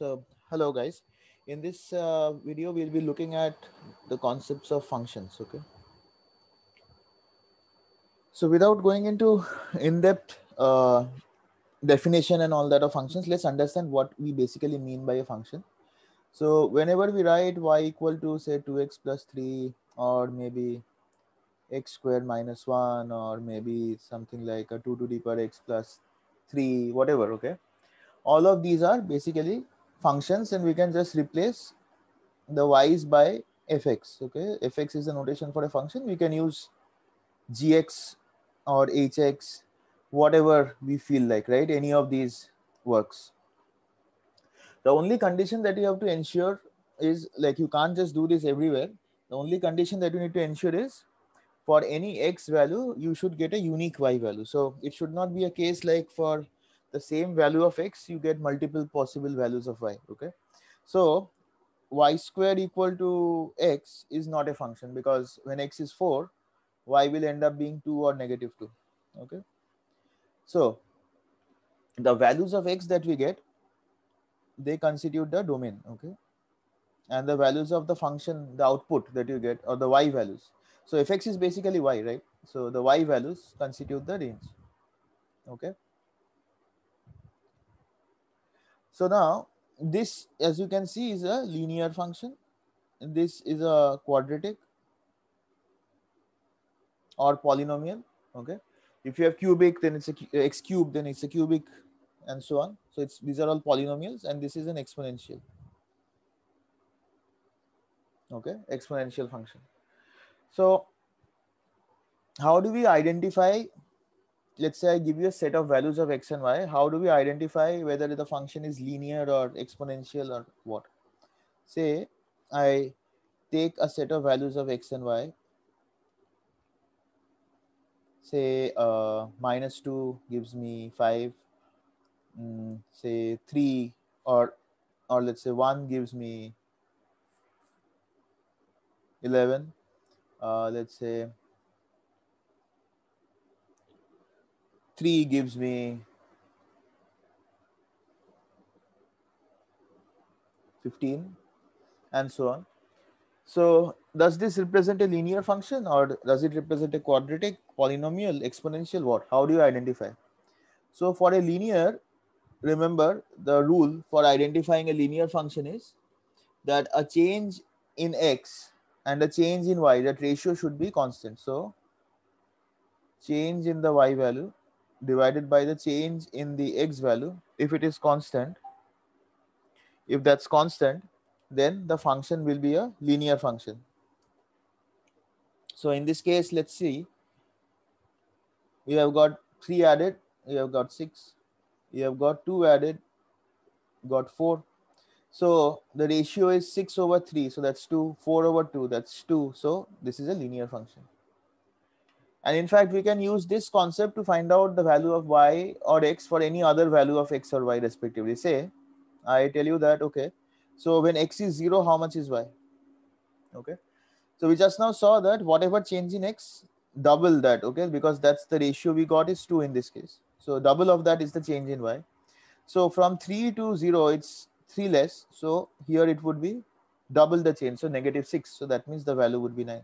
So hello guys, in this uh, video, we'll be looking at the concepts of functions, okay? So without going into in-depth uh, definition and all that of functions, let's understand what we basically mean by a function. So whenever we write y equal to say 2x plus 3 or maybe x squared minus 1 or maybe something like a 2 to the power x plus 3, whatever, okay? All of these are basically functions and we can just replace the y's by fx. Okay, fx is the notation for a function. We can use gx or hx, whatever we feel like, right? Any of these works. The only condition that you have to ensure is like you can't just do this everywhere. The only condition that you need to ensure is for any x value, you should get a unique y value. So it should not be a case like for the same value of x, you get multiple possible values of y. Okay. So y squared equal to x is not a function because when x is 4, y will end up being 2 or negative 2. Okay. So the values of x that we get, they constitute the domain. Okay. And the values of the function, the output that you get or the y values. So fx is basically y, right? So the y values constitute the range. Okay. So now this, as you can see, is a linear function. This is a quadratic or polynomial. Okay. If you have cubic, then it's a uh, x cube, then it's a cubic and so on. So it's these are all polynomials and this is an exponential. Okay, exponential function. So how do we identify let's say I give you a set of values of x and y, how do we identify whether the function is linear or exponential or what? Say I take a set of values of x and y, say uh, minus 2 gives me 5, mm, say 3 or or let's say 1 gives me 11, uh, let's say 3 gives me 15 and so on. So does this represent a linear function or does it represent a quadratic, polynomial, exponential, what? How do you identify? So for a linear, remember the rule for identifying a linear function is that a change in x and a change in y, that ratio should be constant. So change in the y value divided by the change in the x value if it is constant. If that's constant, then the function will be a linear function. So in this case, let's see. We have got 3 added, we have got 6, you have got 2 added, got 4. So the ratio is 6 over 3, so that's 2, 4 over 2, that's 2. So this is a linear function. And in fact, we can use this concept to find out the value of y or x for any other value of x or y respectively. Say, I tell you that, okay, so when x is 0, how much is y? Okay. So we just now saw that whatever change in x, double that, okay, because that's the ratio we got is 2 in this case. So double of that is the change in y. So from 3 to 0, it's 3 less. So here it would be double the change, so negative 6. So that means the value would be 9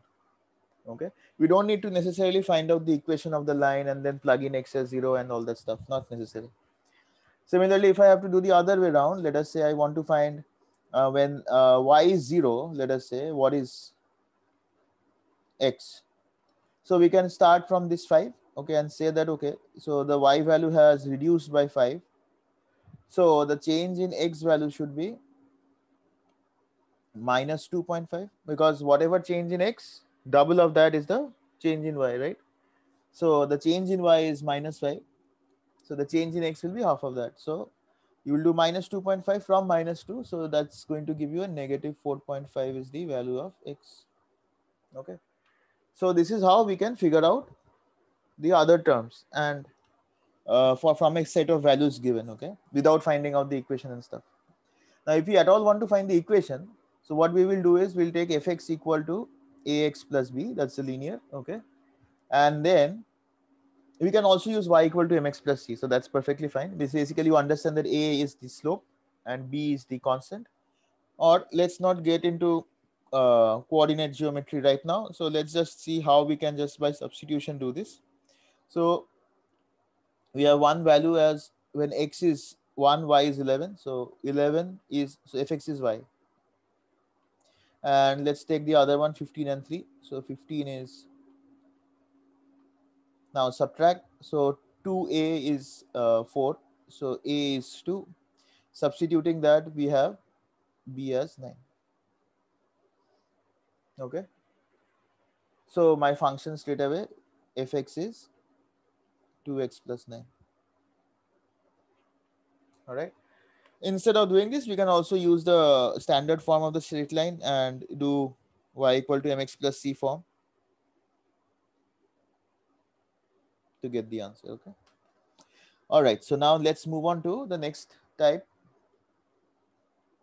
okay we don't need to necessarily find out the equation of the line and then plug in x as 0 and all that stuff not necessary similarly if i have to do the other way around let us say i want to find uh, when uh, y is 0 let us say what is x so we can start from this 5 okay and say that okay so the y value has reduced by 5 so the change in x value should be minus 2.5 because whatever change in x double of that is the change in y, right? So the change in y is minus y. So the change in x will be half of that. So you will do minus 2.5 from minus 2. So that's going to give you a negative 4.5 is the value of x. Okay. So this is how we can figure out the other terms and uh, for from a set of values given, okay, without finding out the equation and stuff. Now, if we at all want to find the equation, so what we will do is we'll take fx equal to ax plus b, that's the linear, okay? And then we can also use y equal to mx plus c. So that's perfectly fine. This basically you understand that a is the slope and b is the constant. Or let's not get into uh, coordinate geometry right now. So let's just see how we can just by substitution do this. So we have one value as when x is 1, y is 11. So 11 is, so fx is y. And let's take the other one, 15 and 3. So 15 is now subtract. So 2a is uh, 4. So a is 2. Substituting that, we have b as 9. Okay. So my function straight away, fx is 2x plus 9. All right instead of doing this, we can also use the standard form of the straight line and do y equal to mx plus c form to get the answer, okay? All right, so now let's move on to the next type.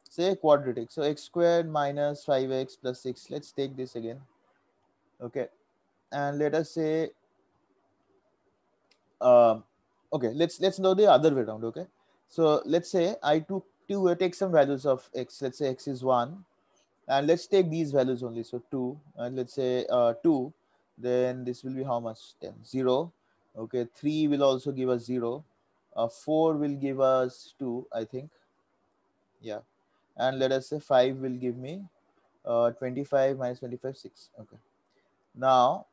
Say quadratic. So x squared minus 5x plus 6. Let's take this again. Okay. And let us say, uh, okay, let's let's know the other way around, okay? So let's say I took two, uh, take some values of x. Let's say x is one, and let's take these values only. So two, and uh, let's say uh, two, then this will be how much? Ten, zero. Okay, three will also give us zero. Uh, four will give us two, I think. Yeah, and let us say five will give me uh, 25 minus 25, six. Okay. Now,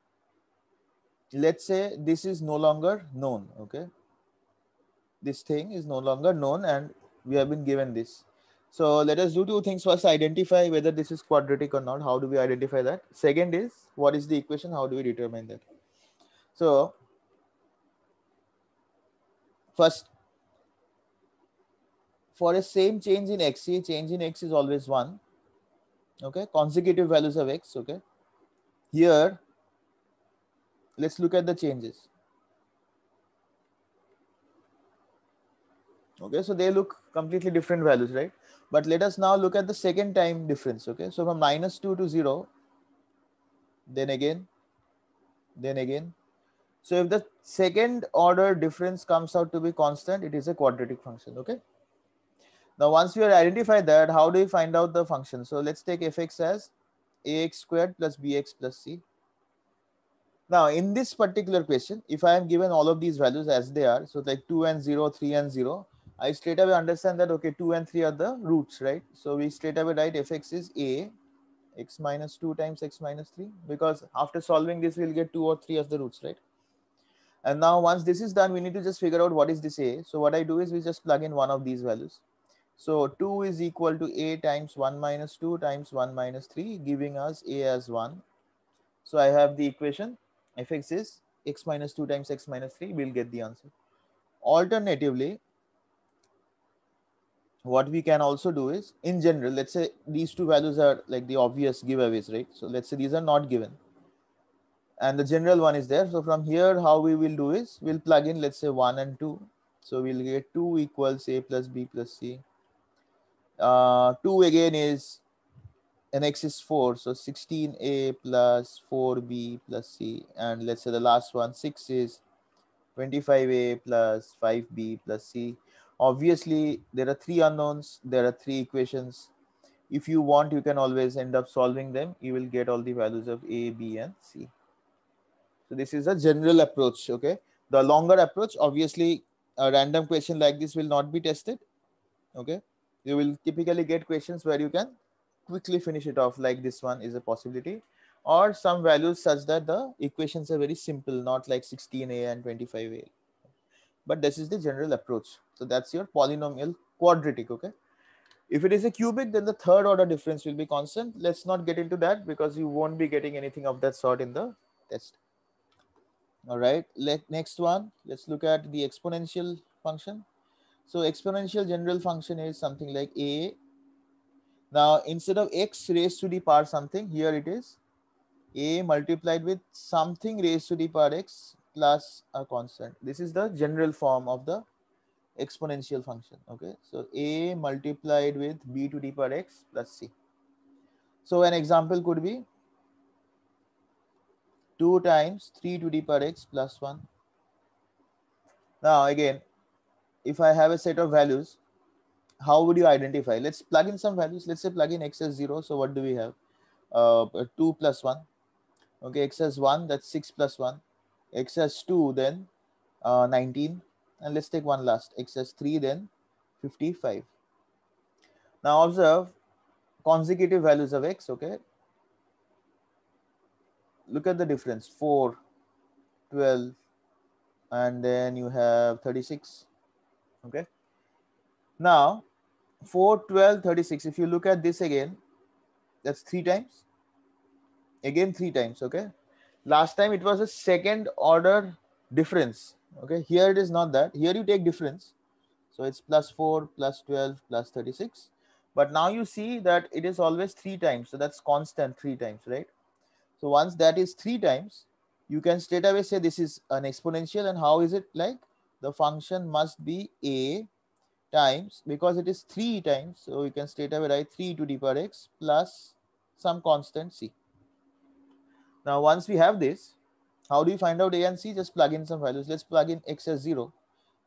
let's say this is no longer known. Okay this thing is no longer known and we have been given this. So let us do two things. First, identify whether this is quadratic or not. How do we identify that? Second is, what is the equation? How do we determine that? So first, for a same change in x, change in x is always 1. Okay, consecutive values of x, okay. Here, let's look at the changes. Okay, so they look completely different values, right? But let us now look at the second time difference. Okay, so from minus 2 to 0, then again, then again. So if the second order difference comes out to be constant, it is a quadratic function. Okay. Now, once we have identified that, how do we find out the function? So let's take fx as ax squared plus bx plus c. Now, in this particular question, if I am given all of these values as they are, so like 2 and 0, 3 and 0, I straight away understand that, okay, 2 and 3 are the roots, right? So we straight away write fx is a, x minus 2 times x minus 3, because after solving this, we'll get 2 or 3 as the roots, right? And now once this is done, we need to just figure out what is this a. So what I do is we just plug in one of these values. So 2 is equal to a times 1 minus 2 times 1 minus 3, giving us a as 1. So I have the equation fx is x minus 2 times x minus 3, we'll get the answer. Alternatively, what we can also do is in general let's say these two values are like the obvious giveaways right so let's say these are not given and the general one is there so from here how we will do is we'll plug in let's say 1 and 2 so we'll get 2 equals a plus b plus c uh, 2 again is an x is 4 so 16a plus 4b plus c and let's say the last one 6 is 25a plus 5b plus c Obviously, there are three unknowns, there are three equations. If you want, you can always end up solving them. You will get all the values of A, B, and C. So this is a general approach, okay? The longer approach, obviously, a random question like this will not be tested, okay? You will typically get questions where you can quickly finish it off like this one is a possibility or some values such that the equations are very simple, not like 16a and 25a but this is the general approach. So that's your polynomial quadratic, okay? If it is a cubic, then the third order difference will be constant. Let's not get into that because you won't be getting anything of that sort in the test. All right, Let, next one, let's look at the exponential function. So exponential general function is something like a. Now, instead of x raised to the power something, here it is a multiplied with something raised to the power x class a constant. This is the general form of the exponential function. Okay, so a multiplied with b to the power x plus c. So an example could be 2 times 3 to the power x plus 1. Now again, if I have a set of values, how would you identify? Let's plug in some values. Let's say plug in x as 0. So what do we have? Uh, 2 plus 1. Okay, x as 1, that's 6 plus 1 x as 2 then uh, 19 and let's take one last x as 3 then 55 now observe consecutive values of x okay look at the difference 4 12 and then you have 36 okay now 4 12 36 if you look at this again that's three times again three times okay last time it was a second order difference okay here it is not that here you take difference so it's plus 4 plus 12 plus 36 but now you see that it is always three times so that's constant three times right so once that is three times you can straight away say this is an exponential and how is it like the function must be a times because it is three times so you can straight away write 3 to the power x plus some constant c now, once we have this, how do you find out A and C? Just plug in some values. Let's plug in X as 0.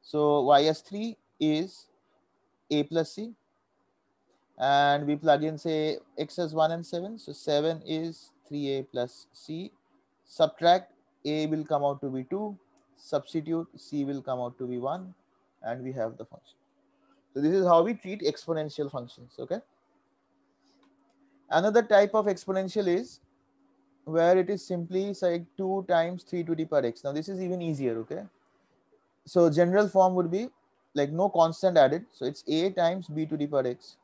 So Y as 3 is A plus C. And we plug in, say, X as 1 and 7. So 7 is 3A plus C. Subtract A will come out to be 2. Substitute C will come out to be 1. And we have the function. So this is how we treat exponential functions, okay? Another type of exponential is where it is simply like 2 times 3 to the per x. Now this is even easier, okay? So general form would be like no constant added. So it's a times b to the per x.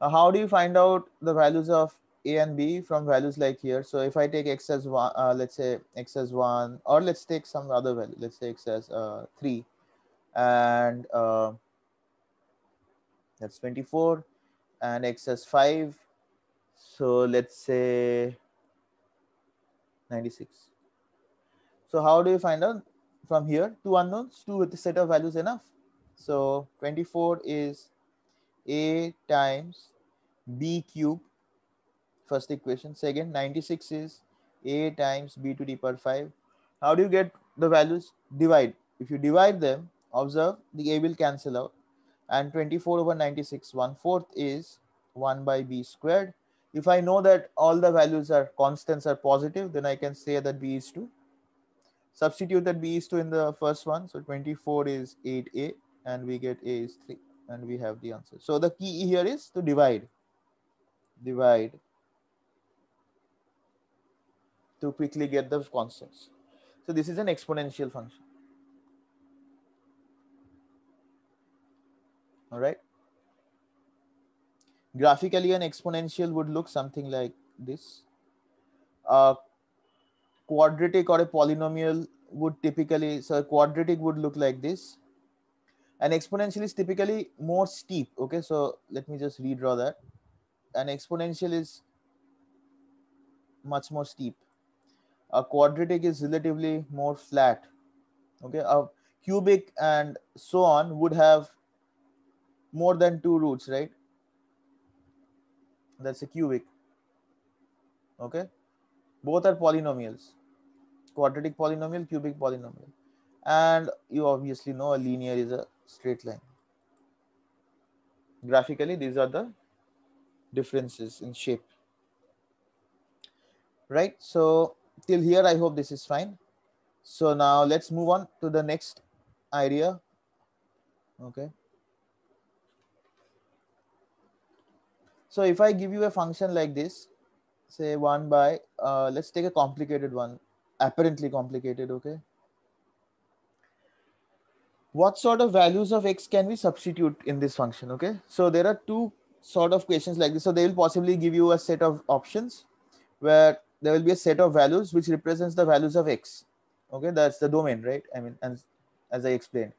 Now how do you find out the values of a and b from values like here? So if I take x as 1, uh, let's say x as 1 or let's take some other value. Let's say x as uh, 3 and uh, that's 24 and x as 5. So let's say 96. So how do you find out from here? Two unknowns, two with a set of values enough. So 24 is A times B cube, first equation. Second, 96 is A times B to the power 5. How do you get the values? Divide. If you divide them, observe the A will cancel out. And 24 over 96, 1 fourth is 1 by B squared if I know that all the values are constants are positive, then I can say that B is 2. Substitute that B is 2 in the first one. So 24 is 8A and we get A is 3 and we have the answer. So the key here is to divide. Divide to quickly get those constants. So this is an exponential function. All right. Graphically, an exponential would look something like this. A quadratic or a polynomial would typically, so quadratic would look like this. An exponential is typically more steep. Okay, so let me just redraw that. An exponential is much more steep. A quadratic is relatively more flat. Okay, a cubic and so on would have more than two roots, right? that's a cubic okay both are polynomials quadratic polynomial cubic polynomial and you obviously know a linear is a straight line graphically these are the differences in shape right so till here i hope this is fine so now let's move on to the next idea okay So if I give you a function like this, say one by, uh, let's take a complicated one, apparently complicated, okay? What sort of values of x can we substitute in this function, okay? So there are two sort of questions like this. So they will possibly give you a set of options where there will be a set of values which represents the values of x. Okay, that's the domain, right? I mean, and as I explained.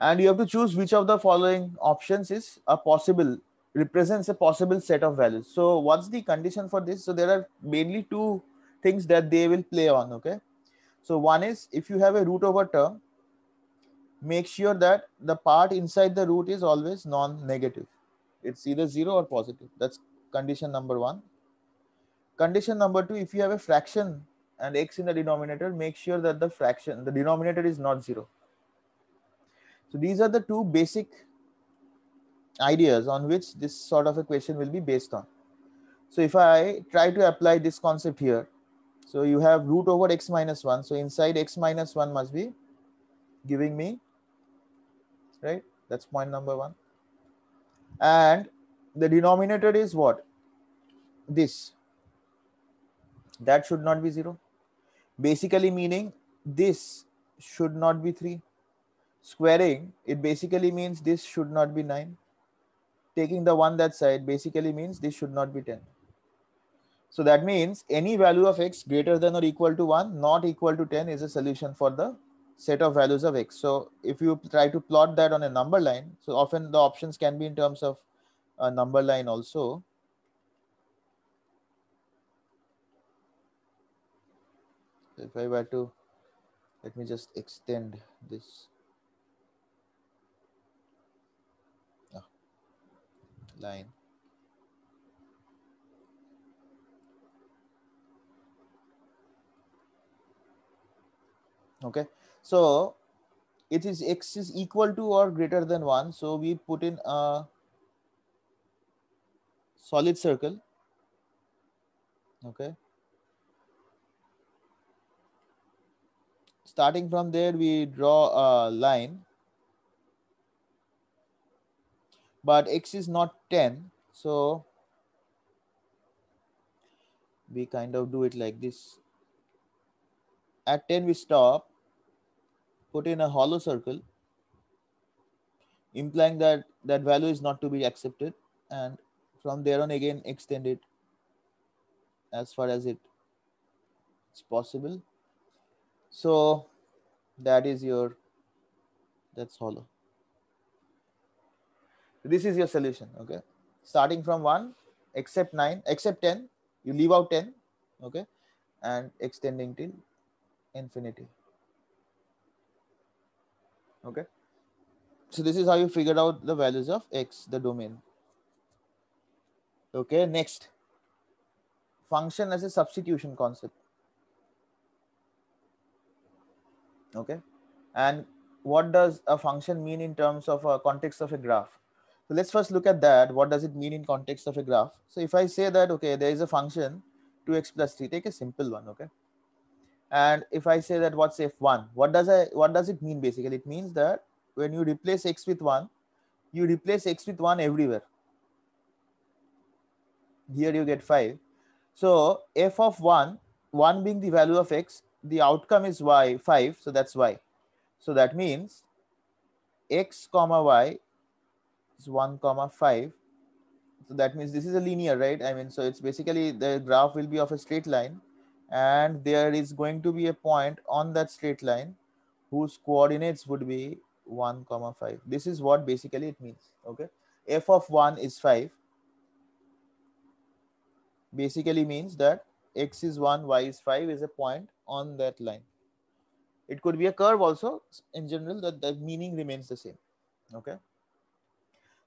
And you have to choose which of the following options is a possible represents a possible set of values. So what's the condition for this? So there are mainly two things that they will play on, okay? So one is if you have a root over term, make sure that the part inside the root is always non-negative. It's either zero or positive. That's condition number one. Condition number two, if you have a fraction and x in the denominator, make sure that the fraction, the denominator is not zero. So these are the two basic ideas on which this sort of a question will be based on. So if I try to apply this concept here, so you have root over x minus 1. So inside x minus 1 must be giving me, right? That's point number one. And the denominator is what? This. That should not be 0. Basically meaning this should not be 3. Squaring, it basically means this should not be 9 taking the one that side basically means this should not be 10. So that means any value of x greater than or equal to 1, not equal to 10 is a solution for the set of values of x. So if you try to plot that on a number line, so often the options can be in terms of a number line also. If I were to, let me just extend this line. Okay, so it is x is equal to or greater than 1. So we put in a solid circle. Okay. Starting from there, we draw a line but x is not 10 so we kind of do it like this at 10 we stop put in a hollow circle implying that that value is not to be accepted and from there on again extend it as far as it is possible so that is your that's hollow this is your solution okay starting from 1 except 9 except 10 you leave out 10 okay and extending till infinity okay so this is how you figured out the values of x the domain okay next function as a substitution concept okay and what does a function mean in terms of a context of a graph so let's first look at that. What does it mean in context of a graph? So if I say that, okay, there is a function 2x plus 3, take a simple one, okay? And if I say that what's f1, what does I what does it mean basically? It means that when you replace x with 1, you replace x with 1 everywhere. Here you get 5. So f of 1, 1 being the value of x, the outcome is y, 5, so that's y. So that means x comma y is 1 comma 5 so that means this is a linear right i mean so it's basically the graph will be of a straight line and there is going to be a point on that straight line whose coordinates would be 1 comma 5 this is what basically it means okay f of 1 is 5 basically means that x is 1 y is 5 is a point on that line it could be a curve also in general that the meaning remains the same okay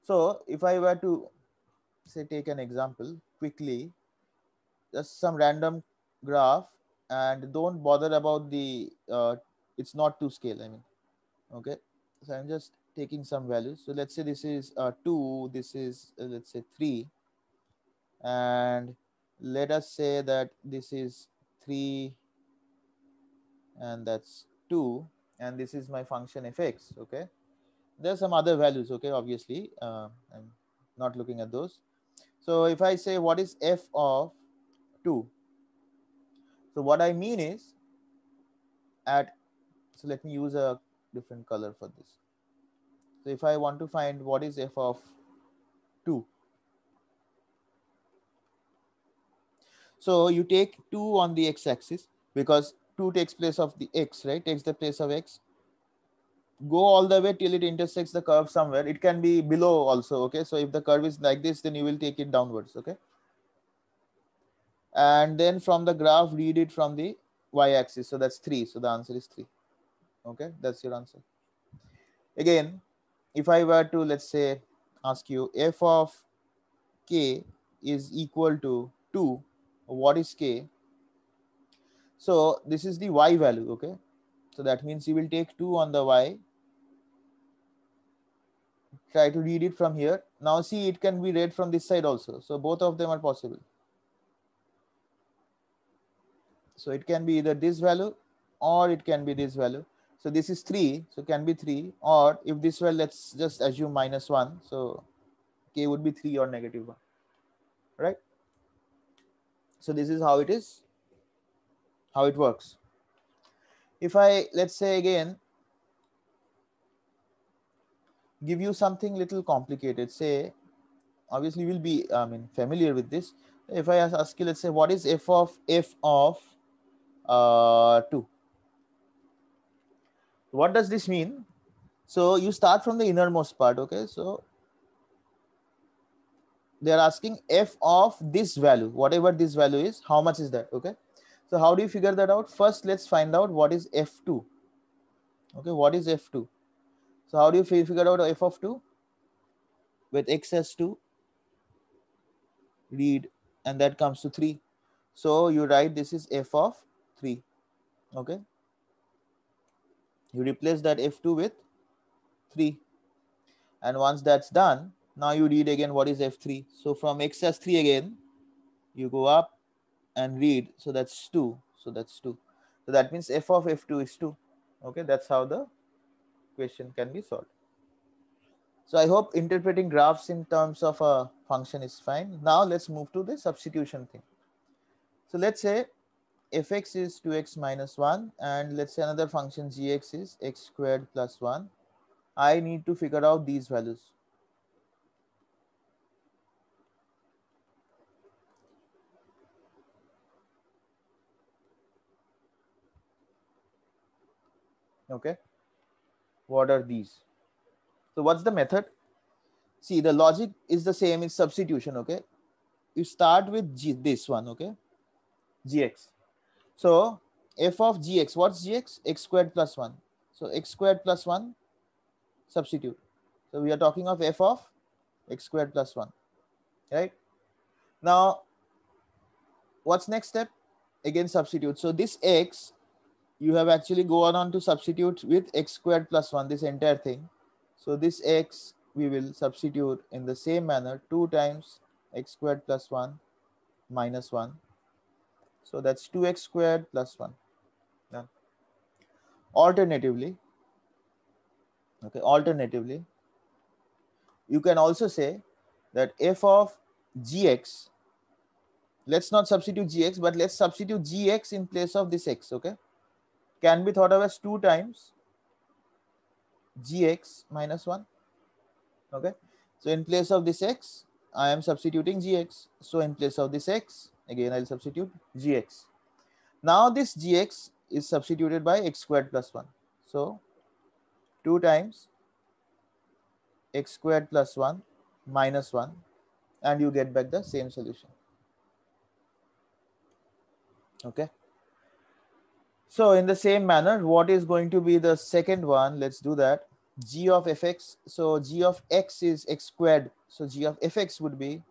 so if I were to say take an example quickly, just some random graph and don't bother about the, uh, it's not to scale, I mean, okay. So I'm just taking some values. So let's say this is uh, two, this is, uh, let's say three. And let us say that this is three and that's two. And this is my function fx, okay. There are some other values, okay, obviously. Uh, I'm not looking at those. So if I say what is f of 2, so what I mean is at, so let me use a different color for this. So if I want to find what is f of 2, so you take 2 on the x-axis because 2 takes place of the x, right, takes the place of x go all the way till it intersects the curve somewhere it can be below also okay so if the curve is like this then you will take it downwards okay and then from the graph read it from the y-axis so that's three so the answer is three okay that's your answer again if i were to let's say ask you f of k is equal to 2 what is k so this is the y value okay so that means you will take 2 on the y try to read it from here. Now see, it can be read from this side also. So both of them are possible. So it can be either this value or it can be this value. So this is 3, so can be 3 or if this well, let's just assume minus 1. So k would be 3 or negative 1, right? So this is how it is, how it works. If I, let's say again, give you something little complicated. Say, obviously we'll be I mean familiar with this. If I ask you, let's say, what is f of f of uh, 2? What does this mean? So you start from the innermost part, okay? So they are asking f of this value, whatever this value is, how much is that, okay? So how do you figure that out? First, let's find out what is f2. Okay, what is f2? So how do you figure out f of 2? With x as 2, read, and that comes to 3. So you write this is f of 3. Okay. You replace that f2 with 3. And once that's done, now you read again what is f3. So from x as 3 again, you go up and read. So that's 2. So that's 2. So that means f of f2 is 2. Okay, that's how the equation can be solved. So I hope interpreting graphs in terms of a function is fine. Now let's move to the substitution thing. So let's say fx is 2x minus 1 and let's say another function gx is x squared plus 1. I need to figure out these values. Okay what are these so what's the method see the logic is the same in substitution okay you start with G, this one okay gx so f of gx what's gx x squared plus 1 so x squared plus 1 substitute so we are talking of f of x squared plus 1 right now what's next step again substitute so this x you have actually gone on to substitute with x squared plus 1 this entire thing. So this x we will substitute in the same manner 2 times x squared plus 1 minus 1. So that's 2x squared plus 1. Done. Alternatively, okay, alternatively, you can also say that f of gx, let's not substitute gx, but let's substitute gx in place of this x, okay? can be thought of as 2 times gx minus 1. Okay. So in place of this x, I am substituting gx. So in place of this x, again I'll substitute gx. Now this gx is substituted by x squared plus 1. So 2 times x squared plus 1 minus 1 and you get back the same solution. Okay. So in the same manner, what is going to be the second one? Let's do that. g of fx. So g of x is x squared. So g of fx would be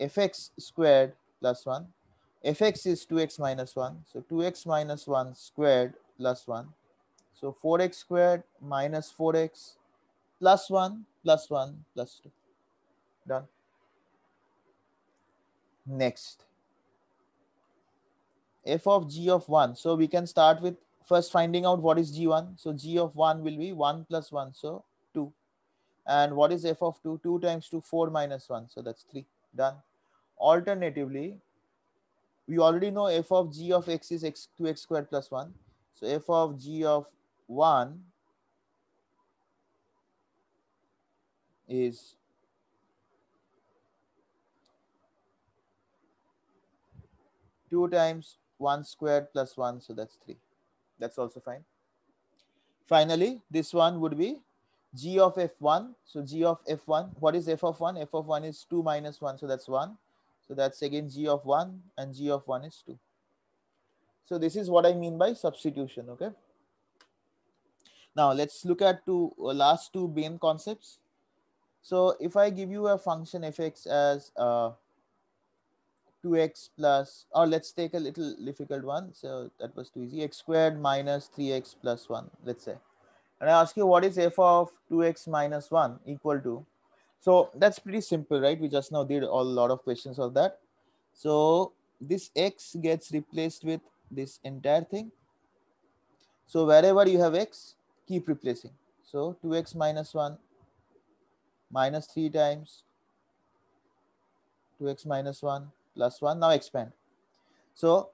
fx squared plus 1. fx is 2x minus 1. So 2x minus 1 squared plus 1. So 4x squared minus 4x plus 1 plus 1 plus 2. Done. Next f of g of 1. So we can start with first finding out what is g1. So g of 1 will be 1 plus 1, so 2. And what is f of 2? 2 times 2, 4 minus 1. So that's 3. Done. Alternatively, we already know f of g of x is x 2x squared plus 1. So f of g of 1 is two times 1 squared plus 1, so that's 3. That's also fine. Finally, this one would be g of f1. So g of f1, what is f of 1? f of 1 is 2 minus 1, so that's 1. So that's again g of 1 and g of 1 is 2. So this is what I mean by substitution, okay? Now let's look at two uh, last two main concepts. So if I give you a function fx as uh, 2x plus, or let's take a little difficult one. So that was too easy. x squared minus 3x plus 1, let's say. And I ask you, what is f of 2x minus 1 equal to? So that's pretty simple, right? We just now did a lot of questions of that. So this x gets replaced with this entire thing. So wherever you have x, keep replacing. So 2x minus 1 minus 3 times 2x minus 1 plus 1. Now expand. So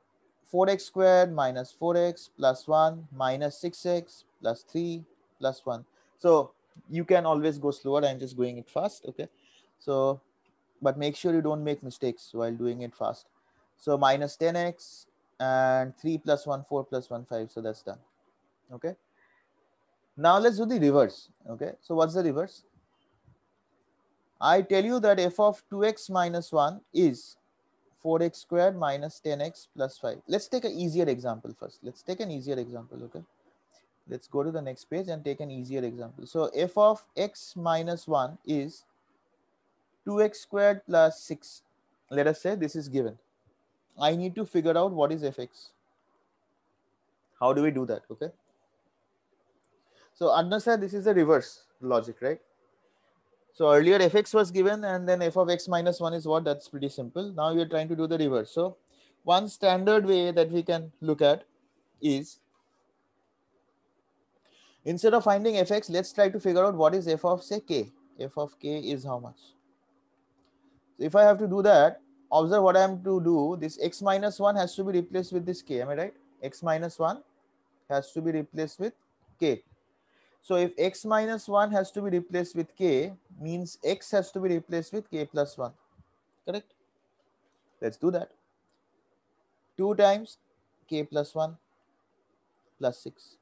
4x squared minus 4x plus 1 minus 6x plus 3 plus 1. So you can always go slower. I'm just going it fast. Okay. So, but make sure you don't make mistakes while doing it fast. So minus 10x and 3 plus 1, 4 plus 1, 5. So that's done. Okay. Now let's do the reverse. Okay. So what's the reverse? I tell you that f of 2x minus 1 is 4x squared minus 10x plus 5. Let's take an easier example first. Let's take an easier example, okay? Let's go to the next page and take an easier example. So f of x minus 1 is 2x squared plus 6. Let us say this is given. I need to figure out what is fx. How do we do that, okay? So understand this is the reverse logic, right? So earlier fx was given and then f of x minus 1 is what? That's pretty simple. Now we are trying to do the reverse. So one standard way that we can look at is instead of finding fx, let's try to figure out what is f of say k. f of k is how much? So if I have to do that, observe what I am to do. This x minus 1 has to be replaced with this k. Am I right? x minus 1 has to be replaced with k. So if x minus 1 has to be replaced with k, means x has to be replaced with k plus 1. Correct? Let's do that. 2 times k plus 1 plus 6.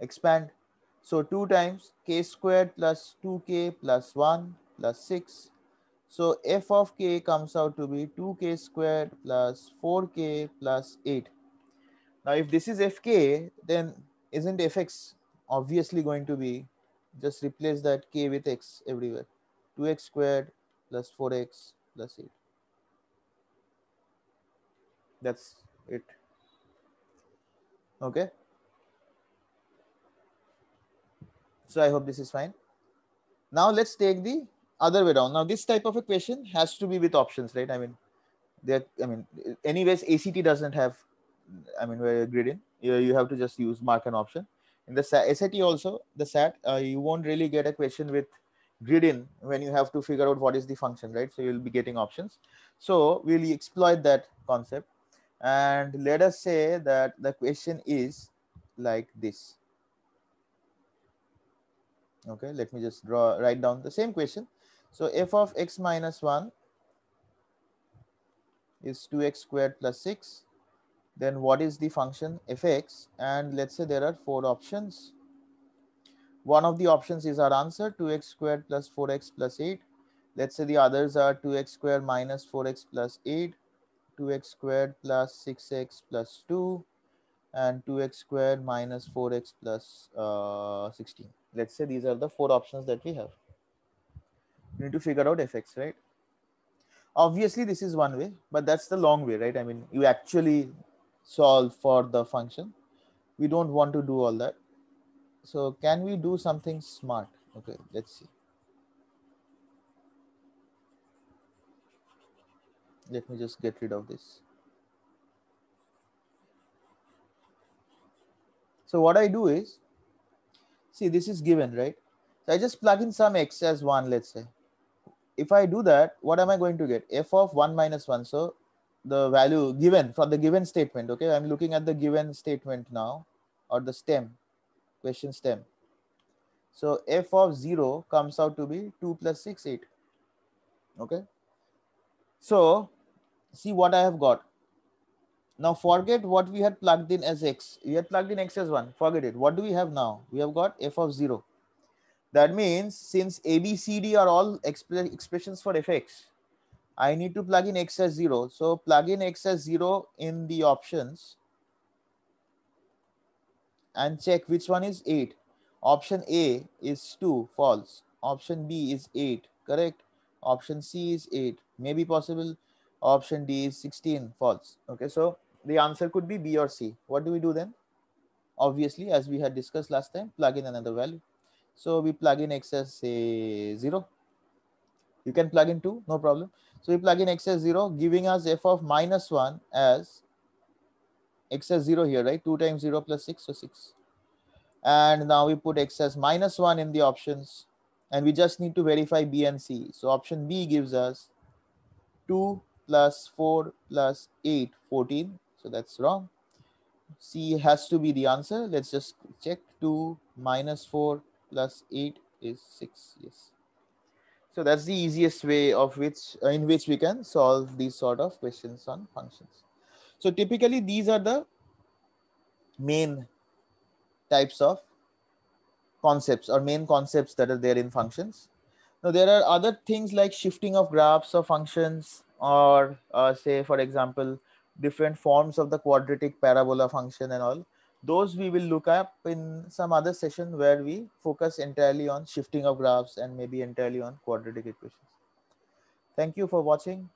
Expand. So 2 times k squared plus 2k plus 1 plus 6. So f of k comes out to be 2k squared plus 4k plus 8. Now if this is fk, then isn't fx obviously going to be just replace that k with x everywhere 2x squared plus 4x plus 8 that's it okay so i hope this is fine now let's take the other way down now this type of equation has to be with options right i mean there i mean anyways act doesn't have i mean where you're grading you, you have to just use mark an option in the SAT also, the SAT, uh, you won't really get a question with grid in when you have to figure out what is the function, right? So you'll be getting options. So we'll exploit that concept. And let us say that the question is like this. Okay, let me just draw, write down the same question. So f of x minus 1 is 2x squared plus 6 then what is the function fx and let's say there are four options one of the options is our answer 2x squared plus 4x plus 8 let's say the others are 2x squared minus 4x plus 8 2x squared plus 6x plus 2 and 2x squared minus 4x plus, uh, 16 let's say these are the four options that we have you need to figure out fx right obviously this is one way but that's the long way right i mean you actually solve for the function. We don't want to do all that. So can we do something smart? Okay, let's see. Let me just get rid of this. So what I do is, see this is given, right? So I just plug in some x as 1, let's say. If I do that, what am I going to get? f of 1 minus 1. So the value given from the given statement. Okay, I'm looking at the given statement now or the stem, question stem. So f of 0 comes out to be 2 plus 6, 8. Okay. So see what I have got. Now forget what we had plugged in as x. We had plugged in x as 1. Forget it. What do we have now? We have got f of 0. That means since a, b, c, d are all exp expressions for fx, I need to plug in x as 0. So plug in x as 0 in the options and check which one is 8. Option A is 2, false. Option B is 8, correct. Option C is 8, maybe possible. Option D is 16, false. Okay, so the answer could be B or C. What do we do then? Obviously, as we had discussed last time, plug in another value. So we plug in x as say 0. You can plug in 2, no problem. So we plug in x as 0, giving us f of minus 1 as x as 0 here, right? 2 times 0 plus 6, so 6. And now we put x as minus 1 in the options. And we just need to verify B and C. So option B gives us 2 plus 4 plus 8, 14. So that's wrong. C has to be the answer. Let's just check 2 minus 4 plus 8 is 6. Yes. So that's the easiest way of which uh, in which we can solve these sort of questions on functions. So typically these are the main types of concepts or main concepts that are there in functions. Now there are other things like shifting of graphs or functions or uh, say for example different forms of the quadratic parabola function and all those we will look up in some other session where we focus entirely on shifting of graphs and maybe entirely on quadratic equations. Thank you for watching.